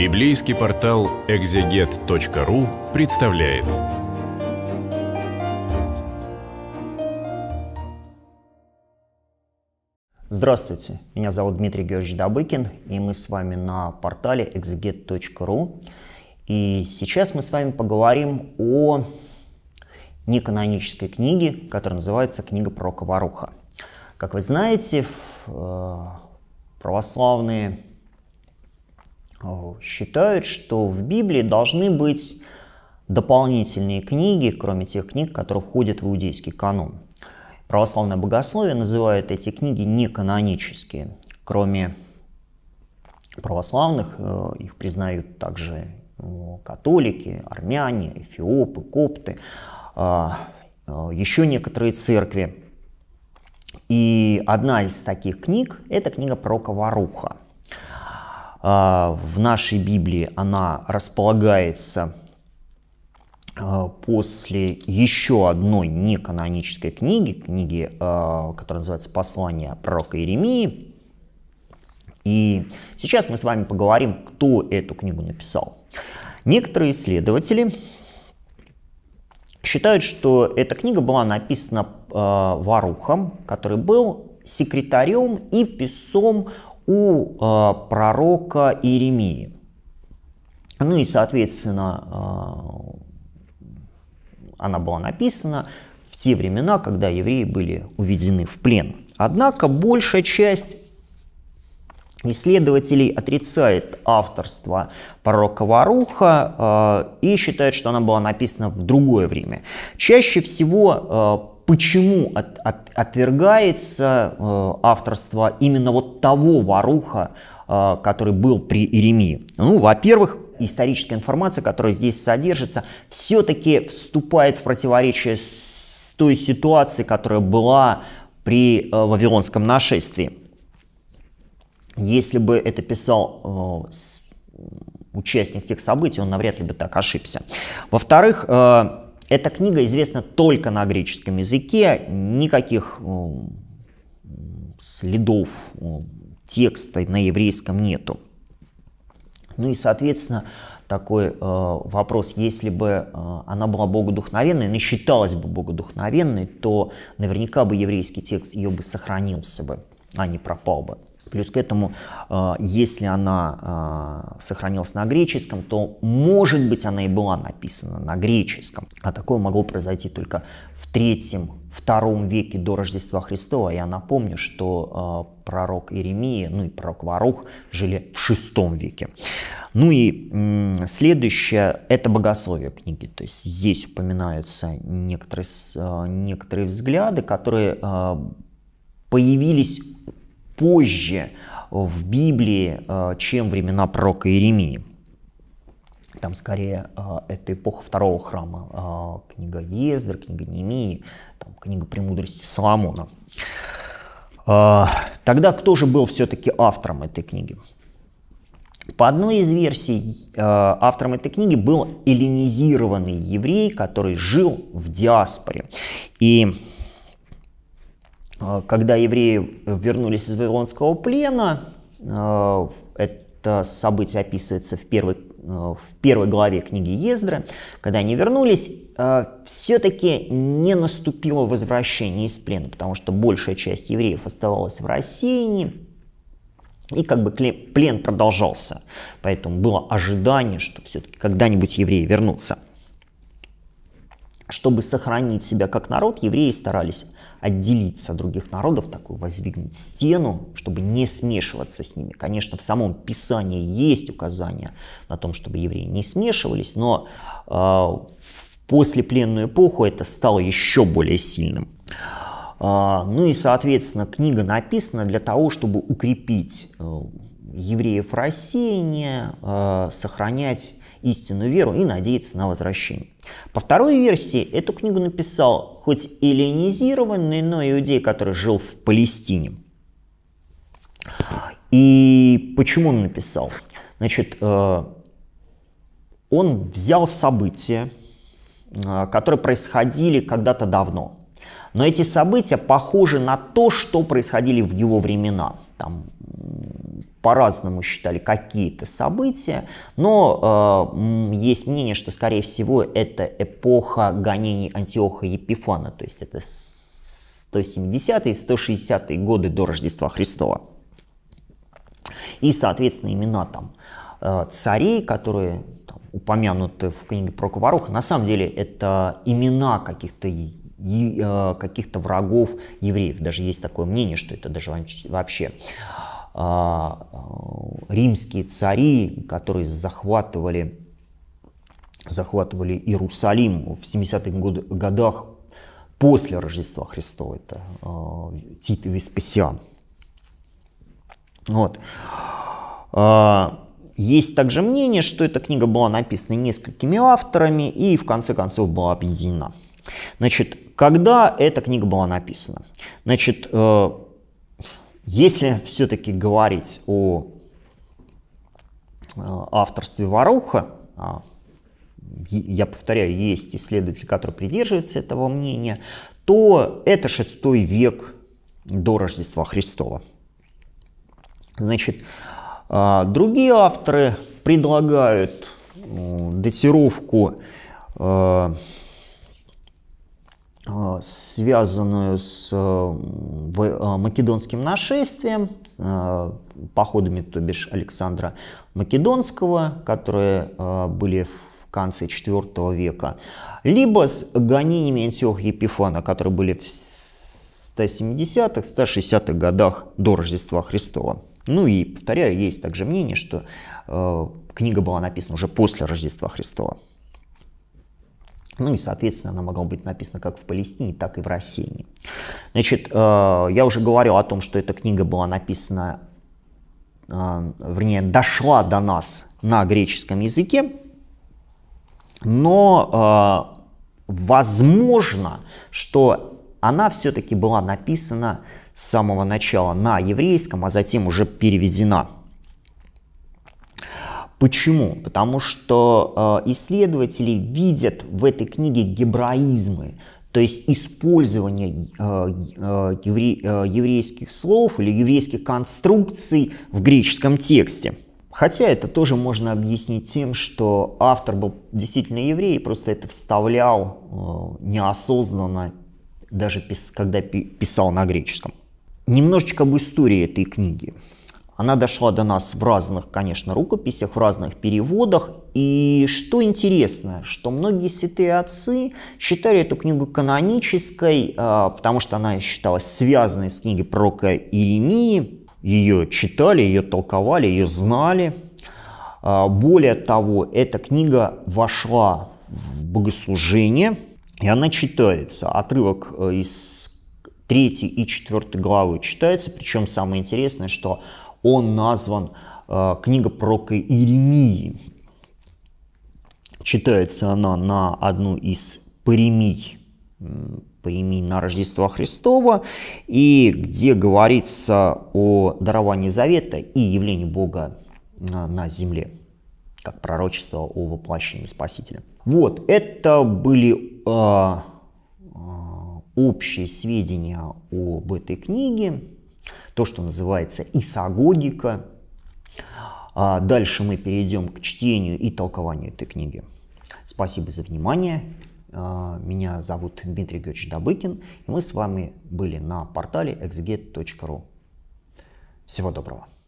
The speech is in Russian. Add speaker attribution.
Speaker 1: Библейский портал экзегет.ру представляет. Здравствуйте, меня зовут Дмитрий Георгиевич Добыкин, и мы с вами на портале exeget.ru. И сейчас мы с вами поговорим о неканонической книге, которая называется «Книга пророка Варуха». Как вы знаете, э, православные Э, считают, что в Библии должны быть дополнительные книги, кроме тех книг, которые входят в иудейский канон. Православное богословие называет эти книги неканонические. Кроме православных, э, их признают также э, католики, армяне, эфиопы, копты, еще некоторые церкви. И одна из таких книг – это книга пророка Варуха – а, в нашей Библии она располагается а, после еще одной неканонической книги, книги, а, которая называется «Послание пророка Иеремии». И сейчас мы с вами поговорим, кто эту книгу написал. Некоторые исследователи считают, что эта книга была написана Варухом, который был секретарем и писом у э, пророка Иеремии. Ну и, соответственно, э, она была написана в те времена, когда евреи были уведены в плен. Однако большая часть исследователей отрицает авторство пророка Варуха э, и считает, что она была написана в другое время. Чаще всего почему от, от, отвергается э, авторство именно вот того воруха, э, который был при Иеремии. Ну, во-первых, историческая информация, которая здесь содержится, все-таки вступает в противоречие с той ситуацией, которая была при э, Вавилонском нашествии. Если бы это писал э, с, участник тех событий, он навряд ли бы так ошибся. Во-вторых, э, эта книга известна только на греческом языке, никаких э, следов э, текста на еврейском нету. Ну и, соответственно, такой э, вопрос, если бы э, она была богодухновенной, она считалась бы богодухновенной, то наверняка бы еврейский текст ее бы сохранился бы, а не пропал бы. Плюс к этому, э, если она э, сохранилась на греческом, то, может быть, она и была написана на греческом. А такое могло произойти только в третьем, втором веке до Рождества Христова. Я напомню, что э, пророк Иеремия, ну и пророк Варух жили в шестом веке. Ну и следующее – это богословие книги. То есть здесь упоминаются некоторые, некоторые взгляды, которые появились позже в Библии, э, чем времена пророка Иеремии. Там скорее э, это эпоха второго храма, э, книга Ездра, книга Немии, там, книга «Премудрости Соломона». Тогда кто же был все-таки автором этой книги? По одной из версий, автором этой книги был эллинизированный еврей, который жил в диаспоре. И а, когда евреи вернулись из Вавилонского плена, а, это событие описывается в первой, а, в первой главе книги Ездра, когда они вернулись, все-таки не наступило возвращение из плена, потому что большая часть евреев оставалась в России, и как бы плен продолжался. Поэтому было ожидание, что все-таки когда-нибудь евреи вернутся. Чтобы сохранить себя как народ, евреи старались отделиться от других народов, такую воздвигнуть стену, чтобы не смешиваться с ними. Конечно, в самом Писании есть указания на том, чтобы евреи не смешивались, но э, в послепленную эпоху это стало еще более сильным. Э, ну и, соответственно, книга написана для того, чтобы укрепить э, евреев рассеяние, э, сохранять истинную веру и надеяться на возвращение. По второй версии, эту книгу написал хоть эллинизированный, но иудей, который жил в Палестине. И почему он написал? Значит, э, он взял события, э, которые происходили когда-то давно. Но эти события похожи на то, что происходили в его времена. Там по-разному считали какие-то события, но э, есть мнение, что, скорее всего, это эпоха гонений Антиоха Епифана, то есть это 170-е и 160-е годы до Рождества Христова. И, соответственно, имена там э, царей, которые там, упомянуты в книге про Коваруха, на самом деле это имена каких-то э, каких-то врагов евреев. Даже есть такое мнение, что это даже вообще а, римские цари, которые захватывали, захватывали Иерусалим в 70-х годах после Рождества Христова, это а, Тит и Веспасиан. Вот. А, есть также мнение, что эта книга была написана несколькими авторами и в конце концов была объединена. Значит, когда эта книга была написана? Значит, э, если все-таки говорить о э, авторстве Варуха, а, я повторяю, есть исследователи, которые придерживаются этого мнения, то это шестой век до Рождества Христова. Значит, а, другие авторы предлагают э, датировку э, Э, связанную с э, э, македонским нашествием, походами, то бишь Александра Македонского, которые были в конце IV века, либо с гонениями Антиоха Епифана, которые были в 170-х, 160-х годах до Рождества Христова. Ну и, повторяю, есть также мнение, что книга была написана уже после Рождества Христова. Ну и, соответственно, она могла быть написана как в Палестине, так и в России. Значит, э, я уже говорил о том, что эта книга была написана, э, вернее, дошла до нас на греческом языке, но э, возможно, что она все-таки была написана с самого начала на еврейском, а затем уже переведена Почему? Потому что э, исследователи видят в этой книге гебраизмы, то есть использование э, э, евре, э, еврейских слов или еврейских конструкций в греческом тексте. Хотя это тоже можно объяснить тем, что автор был действительно еврей, просто это вставлял э, неосознанно, даже пис, когда писал на греческом. Немножечко об истории этой книги. Она дошла до нас в разных, конечно, рукописях, в разных переводах. И что интересно, что многие святые отцы считали эту книгу канонической, а, потому что она считалась связанной с книгой пророка Иеремии. Ее читали, ее толковали, ее знали. А, более того, эта книга вошла в богослужение, и она читается. Отрывок э, из 3 и 4 главы читается. Причем самое интересное, что он назван э, книга пророка Иеремии. Читается она на одну из премий, премий на Рождество Христова, и где говорится о даровании завета и явлении Бога на земле, как пророчество о воплощении Спасителя. Вот, это были э, э общие сведения об этой книге то, что называется исагогика. А дальше мы перейдем к чтению и толкованию этой книги. Спасибо за внимание. А, меня зовут Дмитрий Георгиевич Добыкин, и мы с вами были на портале exeget.ru. Всего доброго!